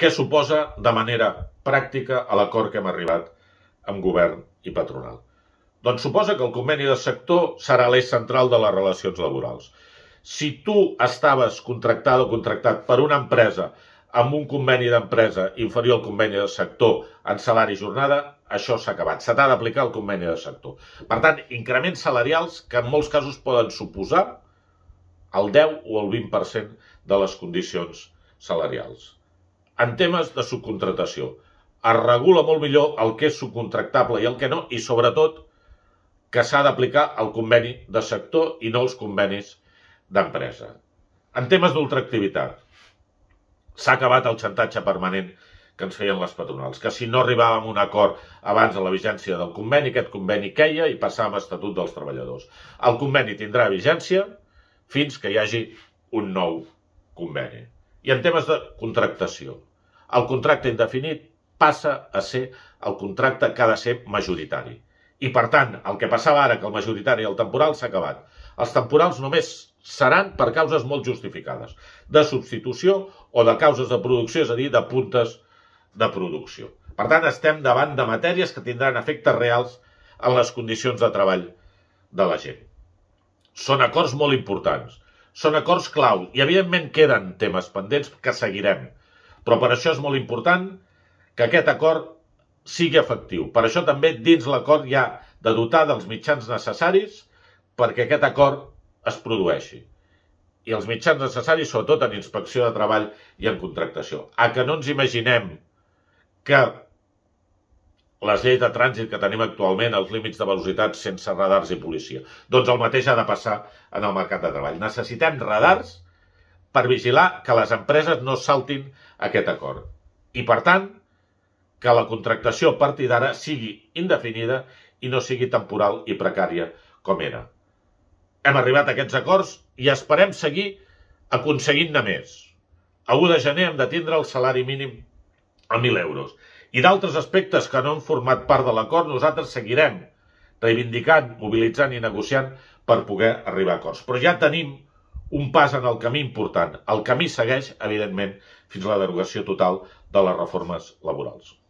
Què suposa de manera pràctica a l'acord que hem arribat amb govern i patronal? Doncs suposa que el conveni de sector serà l'eix central de les relacions laborals. Si tu estaves contractat o contractat per una empresa amb un conveni d'empresa inferior al conveni de sector en salari i jornada, això s'ha acabat. Se t'ha d'aplicar el conveni de sector. Per tant, increments salarials que en molts casos poden suposar el 10 o el 20% de les condicions salarials. En temes de subcontratació, es regula molt millor el que és subcontractable i el que no, i sobretot que s'ha d'aplicar el conveni de sector i no els convenis d'empresa. En temes d'ultraactivitat, s'ha acabat el xantatge permanent que ens feien les patronals, que si no arribàvem a un acord abans de la vigència del conveni, aquest conveni queia i passàvem a Estatut dels Treballadors. El conveni tindrà vigència fins que hi hagi un nou conveni. I en temes de contractació, el contracte indefinit passa a ser el contracte que ha de ser majoritari. I, per tant, el que passava ara, que el majoritari i el temporal s'ha acabat. Els temporals només seran per causes molt justificades, de substitució o de causes de producció, és a dir, de puntes de producció. Per tant, estem davant de matèries que tindran efectes reals en les condicions de treball de la gent. Són acords molt importants, són acords clau i, evidentment, queden temes pendents que seguirem però per això és molt important que aquest acord sigui efectiu. Per això també dins l'acord hi ha de dotar dels mitjans necessaris perquè aquest acord es produeixi. I els mitjans necessaris, sobretot en inspecció de treball i en contractació. A que no ens imaginem que les lleis de trànsit que tenim actualment, els límits de velocitat sense radars i policia. Doncs el mateix ha de passar en el mercat de treball. Necessitem radars per vigilar que les empreses no saltin aquest acord. I, per tant, que la contractació a partir d'ara sigui indefinida i no sigui temporal i precària com era. Hem arribat a aquests acords i esperem seguir aconseguint-ne més. A 1 de gener hem de tindre el salari mínim a 1.000 euros. I d'altres aspectes que no han format part de l'acord, nosaltres seguirem reivindicant, mobilitzant i negociant per poder arribar a acords. Però ja tenim un pas en el camí important. El camí segueix, evidentment, fins a la derogació total de les reformes laborals.